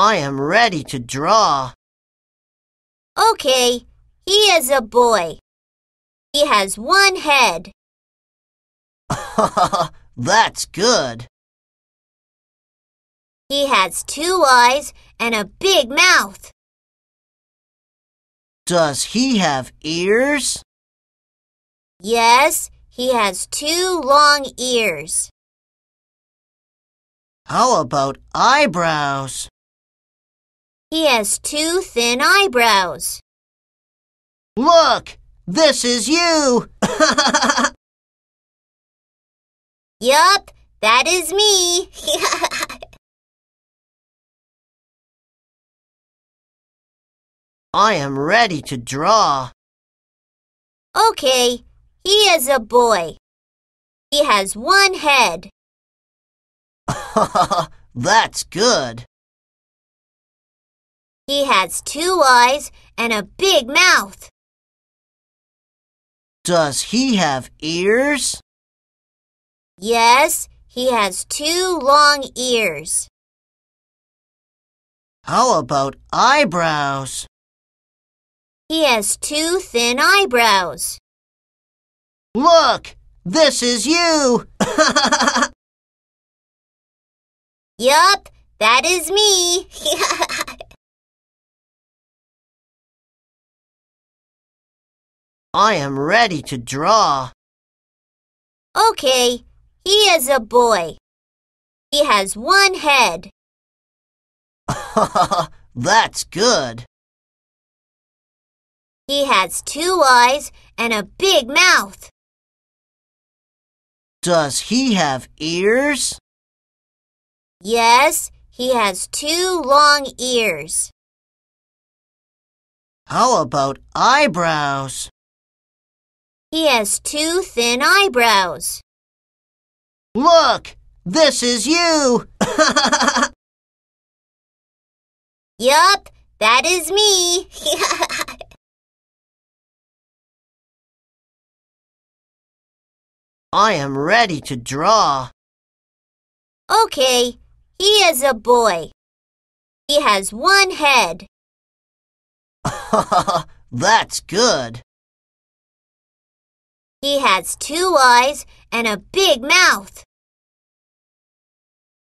I am ready to draw. Okay, he is a boy. He has one head. That's good. He has two eyes and a big mouth. Does he have ears? Yes, he has two long ears. How about eyebrows? He has two thin eyebrows. Look! This is you! yup, that is me. I am ready to draw. Okay, he is a boy. He has one head. That's good. He has two eyes and a big mouth. Does he have ears? Yes, he has two long ears. How about eyebrows? He has two thin eyebrows. Look, this is you. yup, that is me. I am ready to draw. Okay, he is a boy. He has one head. That's good. He has two eyes and a big mouth. Does he have ears? Yes, he has two long ears. How about eyebrows? He has two thin eyebrows. Look! This is you! yup, that is me. I am ready to draw. Okay, he is a boy. He has one head. That's good. He has two eyes and a big mouth.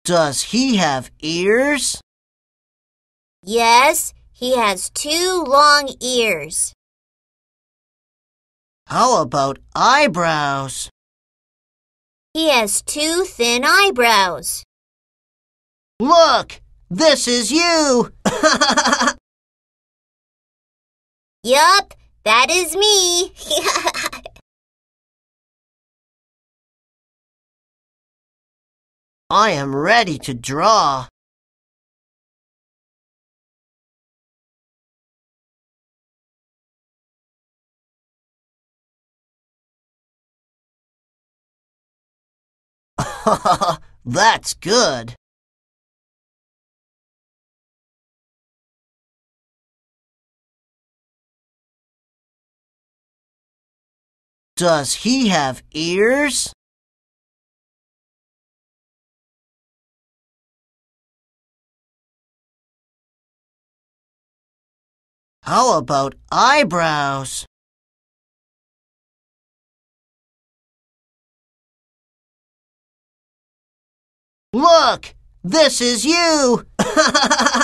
Does he have ears? Yes, he has two long ears. How about eyebrows? He has two thin eyebrows. Look, this is you! yup, that is me. I am ready to draw. That's good. Does he have ears? How about eyebrows? Look! This is you!